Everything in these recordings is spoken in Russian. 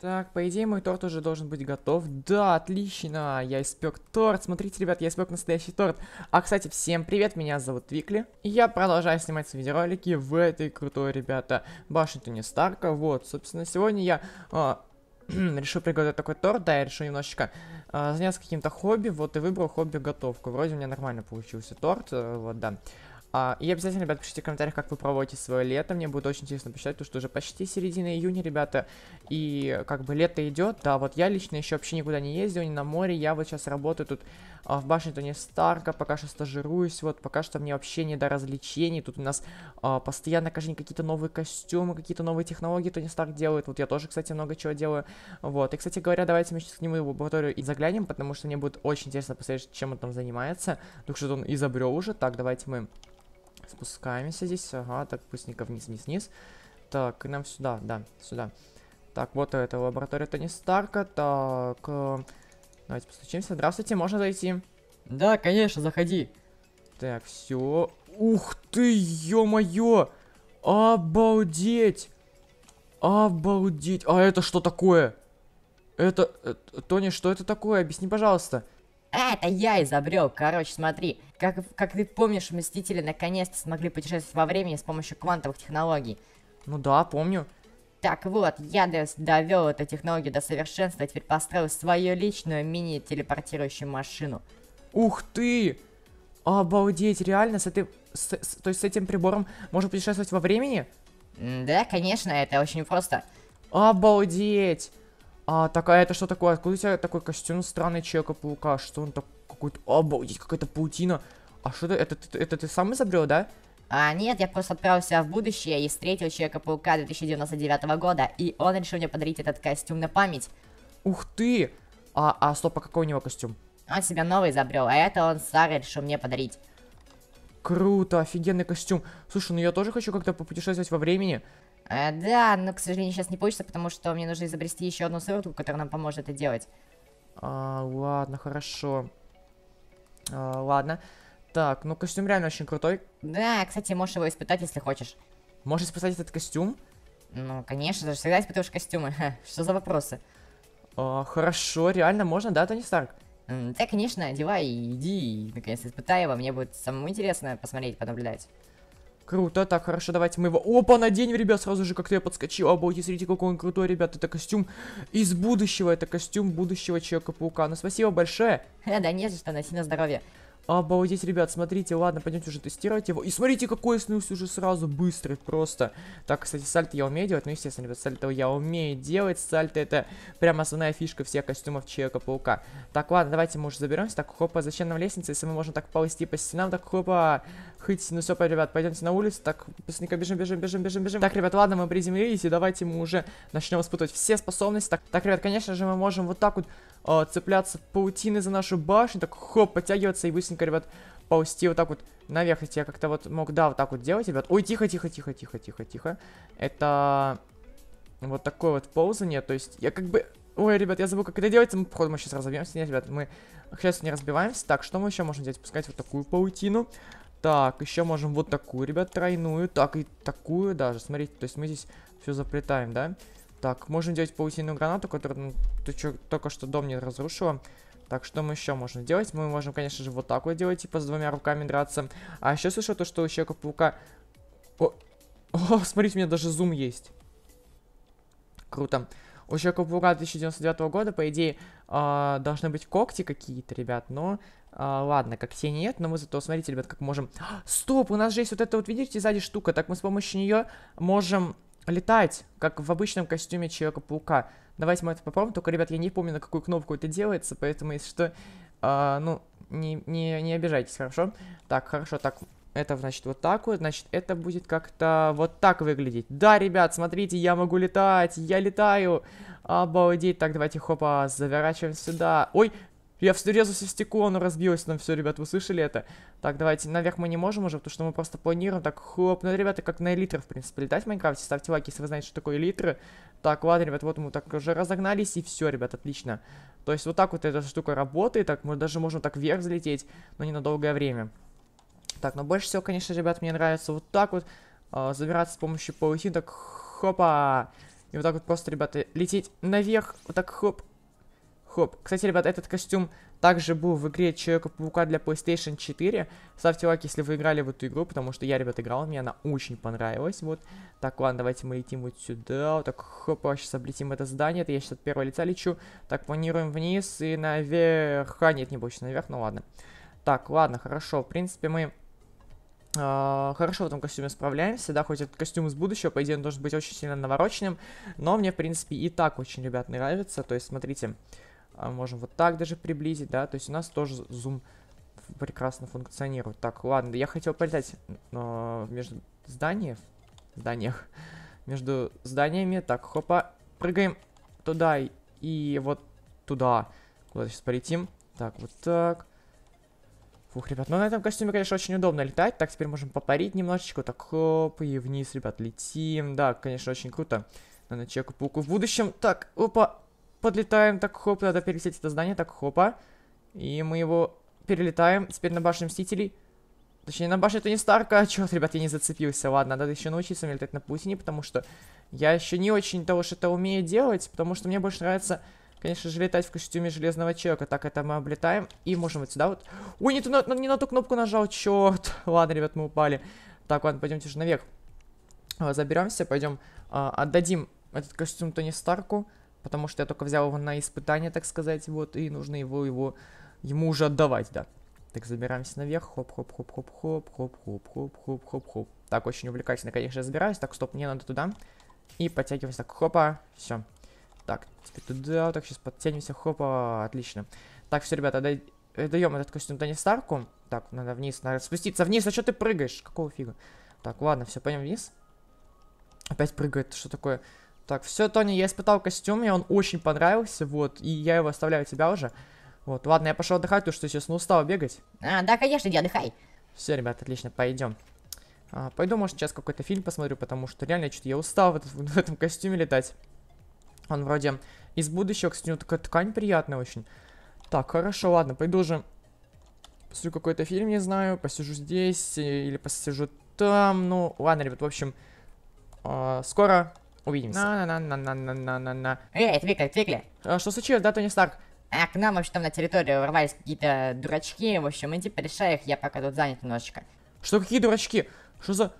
Так, по идее, мой торт уже должен быть готов. Да, отлично, я испек торт. Смотрите, ребят, я испек настоящий торт. А, кстати, всем привет, меня зовут Викли. я продолжаю снимать свои видеоролики в этой крутой, ребята, башне Тони Старка. Вот, собственно, сегодня я а, решил приготовить такой торт. Да, я решил немножечко а, заняться каким-то хобби. Вот, и выбрал хобби готовку. Вроде у меня нормально получился торт, э, вот, да. А, и обязательно, ребят, пишите в комментариях, как вы проводите свое лето. Мне будет очень интересно почитать, потому что уже почти середина июня, ребята. И как бы лето идет. Да, вот я лично еще вообще никуда не ездил, не на море. Я вот сейчас работаю тут а, в башне Тони Старка, пока что стажируюсь. Вот пока что мне вообще не до развлечений. Тут у нас а, постоянно каждый день какие-то новые костюмы, какие-то новые технологии Тони Старк делает. Вот я тоже, кстати, много чего делаю. Вот. И, кстати говоря, давайте мы сейчас к нему в лабораторию и заглянем, потому что мне будет очень интересно посмотреть, чем он там занимается. Только что он изобрел уже. Так, давайте мы Спускаемся здесь, ага, так, быстренько вниз, вниз, вниз. Так, и нам сюда, да, сюда. Так, вот это лаборатория Тони Старка, так, э, давайте постучимся. Здравствуйте, можно зайти? Да, конечно, заходи. Так, все. Ух ты, ё-моё! Обалдеть! Обалдеть! А это что такое? Это... Э, Тони, что это такое? Объясни, пожалуйста это я изобрел. Короче, смотри, как, как ты помнишь, Мстители наконец-то смогли путешествовать во времени с помощью квантовых технологий. Ну да, помню. Так вот, я довел эту технологию до совершенства, и а теперь построил свою личную мини-телепортирующую машину. Ух ты! Обалдеть, реально, с этой... С, с, то есть с этим прибором можно путешествовать во времени? Да, конечно, это очень просто. Обалдеть! А, так, а это что такое? Откуда у тебя такой костюм странный Человека-паука? Что он так какой-то... Обалдеть, какая-то паутина. А что это? Это, это, это ты сам изобрел, да? А, нет, я просто отправился в будущее и встретил Человека-паука 2099 года, и он решил мне подарить этот костюм на память. Ух ты! А, а стоп, а какой у него костюм? Он себя новый изобрел, а это он старый решил мне подарить. Круто, офигенный костюм. Слушай, ну я тоже хочу как-то попутешествовать во времени. Э, да, но, к сожалению, сейчас не получится, потому что мне нужно изобрести еще одну сыворотку, которая нам поможет это делать. А, ладно, хорошо. А, ладно. Так, ну костюм реально очень крутой. Да, кстати, можешь его испытать, если хочешь. Можешь испытать этот костюм? Ну, конечно же, всегда испытываешь костюмы. Что за вопросы? А, хорошо, реально можно, да, Тони Старк? Да, конечно, одевай и иди, наконец-то испытай его, мне будет самому интересно посмотреть, понаблюдать. Круто, так, хорошо, давайте мы его... Опа, наденем, ребят, сразу же как-то я подскочил. Обалдеть, смотрите, какой он крутой, ребят. Это костюм из будущего, это костюм будущего Человека-паука. Ну, спасибо большое. Да не за что, носи на здоровье. Обалдеть, ребят, смотрите, ладно, пойдемте уже тестировать его. И смотрите, какой снус уже сразу, быстрый просто. Так, кстати, сальто я умею делать, ну, естественно, ребят, сальто я умею делать. Сальто это прям основная фишка всех костюмов Человека-паука. Так, ладно, давайте мы уже заберемся. Так, хопа, зачем нам лестница, если мы можем так ползти по стенам? Так, хопа, Хыть, ну все, ребят, пойдемте на улицу. Так, быстренько бежим, бежим, бежим, бежим, бежим. Так, ребят, ладно, мы приземлились, и давайте мы уже начнем испытывать все способности. Так, так, ребят, конечно же, мы можем вот так вот э, цепляться паутины за нашу башню. Так, хоп, подтягиваться и быстренько, ребят, паусти вот так вот наверх. Если я как-то вот мог, да, вот так вот делать, ребят. Ой, тихо, тихо, тихо, тихо, тихо, тихо. Это вот такое вот ползание. То есть я как бы... Ой, ребят, я забыл, как это делается. Мы, походу, мы сейчас разобьемся. Нет, ребят, мы, сейчас не разбиваемся. Так, что мы еще можем делать? Пускать вот такую паутину. Так, еще можем вот такую, ребят, тройную. Так, и такую даже. Смотрите, то есть мы здесь все заплетаем, да? Так, можем делать паутинную гранату, которую ну, ты чё, только что дом не разрушила. Так, что мы еще можем делать? Мы можем, конечно же, вот так вот делать, типа с двумя руками драться. А еще слышал то, что у Человека-паука... О, о, смотрите, у меня даже зум есть. Круто. У Человека-паука 2099 года, по идее, а, должны быть когти какие-то, ребят, но... Э, ладно, когтей нет, но мы зато, смотрите, ребят, как можем... А, стоп, у нас же есть вот эта вот, видите, сзади штука, так мы с помощью нее можем летать, как в обычном костюме Человека-паука. Давайте мы это попробуем, только, ребят, я не помню, на какую кнопку это делается, поэтому, если что, э, ну, не, не, не обижайтесь, хорошо? Так, хорошо, так, это, значит, вот так вот. Значит, это будет как-то вот так выглядеть. Да, ребят, смотрите, я могу летать. Я летаю. Обалдеть. Так, давайте, хопа, заворачиваем сюда. Ой, я врезался в стекло, оно разбилось нам ну, все, ребят, вы слышали это? Так, давайте, наверх мы не можем уже, потому что мы просто планируем, так, хоп. Ну, ребята, как на элитры, в принципе, летать в Майнкрафте. Ставьте лайки, если вы знаете, что такое элитры. Так, ладно, ребят, вот мы так уже разогнались, и все, ребят, отлично. То есть вот так вот эта штука работает, так мы даже можем так вверх залететь, но не на долгое время. Так, но больше всего, конечно, ребят, мне нравится вот так вот э, забираться с помощью так Хопа! И вот так вот просто, ребята, лететь наверх. Вот так хоп. Хоп. Кстати, ребят, этот костюм также был в игре Человека-паука для PlayStation 4. Ставьте лайк, если вы играли в эту игру, потому что я, ребят, играл, мне она очень понравилась. Вот. Так, ладно, давайте мы летим вот сюда. Вот так, хоп, сейчас а, облетим это здание. Это я сейчас от первого лица лечу. Так, планируем вниз и наверх. А, нет, не больше наверх, ну ладно. Так, ладно, хорошо. В принципе, мы а, хорошо в этом костюме справляемся, да, хоть этот костюм из будущего, по идее, он должен быть очень сильно навороченным, но мне, в принципе, и так очень, ребят, нравится, то есть, смотрите, а, можем вот так даже приблизить, да, то есть у нас тоже зум прекрасно функционирует. Так, ладно, я хотел полетать между зданиев, зданиях, между зданиями, так, хопа, прыгаем туда и, и вот туда, куда сейчас полетим, так, вот так, Фух, ребят, ну на этом костюме, конечно, очень удобно летать. Так, теперь можем попарить немножечко. Так, хоп, и вниз, ребят, летим. Да, конечно, очень круто. Надо чеку пауку в будущем. Так, опа, подлетаем. Так, хоп, надо перелететь это здание. Так, хопа. И мы его перелетаем. Теперь на башню Мстителей. Точнее, на башню не Старка. Черт, ребят, я не зацепился. Ладно, надо еще научиться летать на паутине, потому что я еще не очень того, что это умею делать, потому что мне больше нравится Конечно же, летать в костюме Железного Человека. Так, это мы облетаем. И можем вот сюда вот... Ой, не, ту, на, не на ту кнопку нажал, черт. Ладно, ребят, мы упали. Так, ладно, пойдемте же наверх. Заберемся, пойдем а, отдадим этот костюм Тони Старку. Потому что я только взял его на испытание, так сказать. Вот, и нужно его, его... Ему уже отдавать, да. Так, забираемся наверх. Хоп-хоп-хоп-хоп-хоп-хоп-хоп-хоп-хоп-хоп. хоп Так, очень увлекательно, конечно, разбираюсь. Так, стоп, мне надо туда. И подтягиваемся. Так, хопа. Все. Так, теперь туда, так, сейчас подтянемся, хопа, отлично. Так, все, ребята, дай, даем этот костюм Тони Старку. Так, надо вниз, надо спуститься вниз, а что ты прыгаешь? Какого фига? Так, ладно, все, пойдем вниз. Опять прыгает, что такое? Так, все, Тони, я испытал костюм, мне он очень понравился, вот, и я его оставляю у тебя уже. Вот, ладно, я пошел отдыхать, потому что сейчас ну, устал бегать. А, да, конечно, иди отдыхай. Все, ребят, отлично, пойдем. А, пойду, может, сейчас какой-то фильм посмотрю, потому что реально что-то я устал в, этот, в этом костюме летать. Он вроде из будущего, кстати, у него такая ткань приятная очень. Так, хорошо, ладно, пойду же посмотрю какой-то фильм, не знаю, посижу здесь э, или посижу там. Ну, ладно, ребят, в общем, э, скоро увидимся. На-на-на-на-на-на-на-на. Эй, Твикли, Твикли. А, что случилось, да, Тони Старк? А к нам, в общем, на территорию ворвались какие-то дурачки, в общем, иди порешай типа их, я пока тут занят немножечко. Что, какие дурачки? Что за...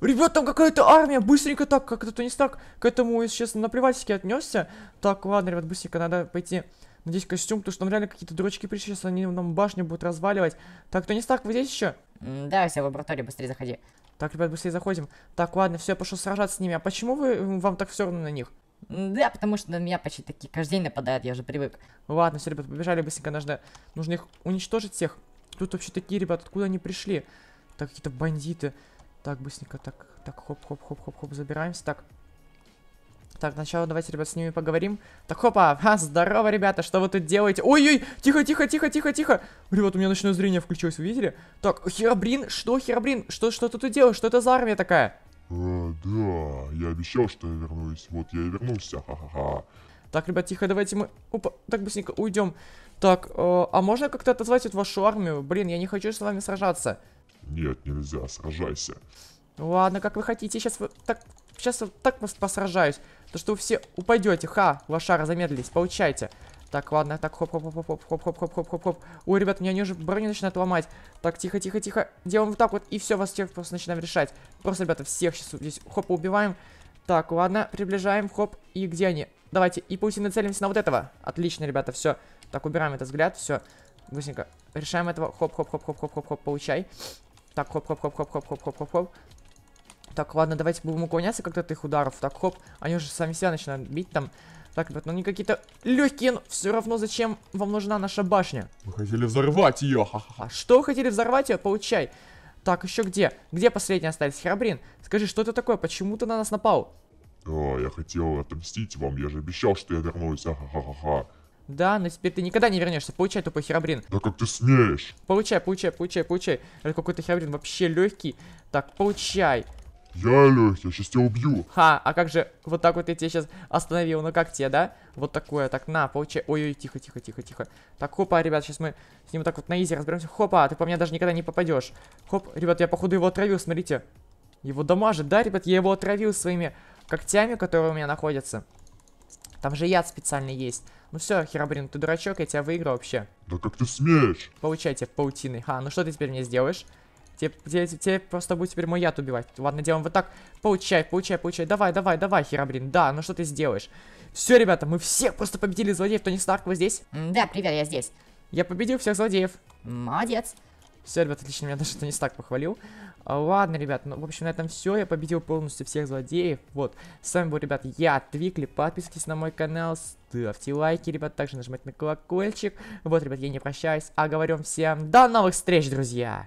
Ребят, там какая-то армия, быстренько так, как это Тони Старк к этому, если честно, наплевательски отнесся. Так, ладно, ребят, быстренько надо пойти надеть костюм, потому что там реально какие-то дрочки пришли, сейчас они нам башню будут разваливать. Так, Тони Старк, вы здесь еще? Да, все, в лабораторию, быстрее заходи. Так, ребят, быстрее заходим. Так, ладно, все, я пошел сражаться с ними. А почему вы, вам так все равно на них? Да, потому что на меня почти такие каждый день нападают, я уже привык. Ладно, все, ребят, побежали быстренько, нужно, нужно их уничтожить всех. Тут вообще такие, ребят, откуда они пришли? Так, какие-то бандиты. Так, быстренько, так, так, хоп-хоп-хоп-хоп-хоп, забираемся. Так, так, сначала давайте, ребят, с ними поговорим. Так, хопа, а, здорово, ребята, что вы тут делаете? Ой-ой, тихо-тихо-тихо-тихо-тихо. Ребят, у меня ночное зрение включилось, вы видели? Так, Херобрин, что, Херобрин, что, что ты тут делаешь? Что это за армия такая? А, да, я обещал, что я вернусь, вот я и вернулся, ха-ха-ха. Так, ребят, тихо, давайте мы... Опа, так быстренько уйдем. Так, э, а можно как-то отозвать вот вашу армию? Блин, я не хочу с вами сражаться. Нет, нельзя, сражайся. Ладно, как вы хотите, сейчас вы так, сейчас вот так вас посражаюсь, то что вы все упадете. Ха, лошара, замедлились, получайте. Так, ладно, так, хоп, хоп, хоп, хоп, хоп, хоп, хоп, хоп, хоп, хоп, хоп. Ой, ребят, меня уже броню начинают ломать. Так, тихо, тихо, тихо. Делаем вот так вот, и все, вас всех просто начинаем решать. Просто, ребята, всех сейчас здесь, хоп, убиваем. Так, ладно, приближаем, хоп, и где они? Давайте, и паутины нацелимся на вот этого. Отлично, ребята, все. Так, убираем этот взгляд, все. Быстренько решаем этого. Хоп, хоп, хоп, хоп, хоп, хоп, хоп, получай. Так, хоп-хоп-хоп-хоп-хоп-хоп-хоп-хоп-хоп. Так, ладно, давайте будем уклоняться как-то от их ударов. Так, хоп, они уже сами себя начинают бить там. Так, ребят, ну они какие-то легкие, но все равно зачем вам нужна наша башня? Мы хотели взорвать ее, ха-ха. Что хотели взорвать ее? Получай. Так, еще где? Где последний остались? Храбрин, скажи, что это такое? Почему ты на нас напал? О, я хотел отомстить вам, я же обещал, что я вернусь, ха-ха-ха-ха. Да, но теперь ты никогда не вернешься. Получай, тупой херабрин. Да как ты смеешь? Получай, получай, получай, получай. Это какой-то херабрин вообще легкий. Так, получай. Я легкий, я сейчас тебя убью. Ха, а как же, вот так вот я тебя сейчас остановил, ну как тебе, да? Вот такое, так, на, получай. Ой-ой, тихо, тихо, тихо, тихо. Так, хопа, ребят, сейчас мы с ним вот так вот на изи разберемся. Хопа, ты по мне даже никогда не попадешь. Хоп, ребят, я походу его отравил, смотрите. Его дамажит, да, ребят, я его отравил своими когтями, которые у меня находятся. Там же яд специально есть. Ну все, Херабрин, ты дурачок, я тебя выиграю вообще. Да как ты смеешь? Получай тебе паутины. Ха, ну что ты теперь мне сделаешь? Тебе, тебе, тебе просто будет теперь мой яд убивать. Ладно, делаем вот так. Получай, получай, получай. Давай, давай, давай, Херабрин. Да, ну что ты сделаешь? Все, ребята, мы всех просто победили злодеев. Тони Старк, вы здесь? Да, привет, я здесь. Я победил всех злодеев. Молодец. Все, ребят, отлично, меня даже Танис стак похвалил. А, ладно, ребят, ну, в общем, на этом все. Я победил полностью всех злодеев. Вот. С вами был, ребят, я, Твикли. Подписывайтесь на мой канал, ставьте лайки, ребят. Также нажимайте на колокольчик. Вот, ребят, я не прощаюсь, а говорю всем до новых встреч, друзья!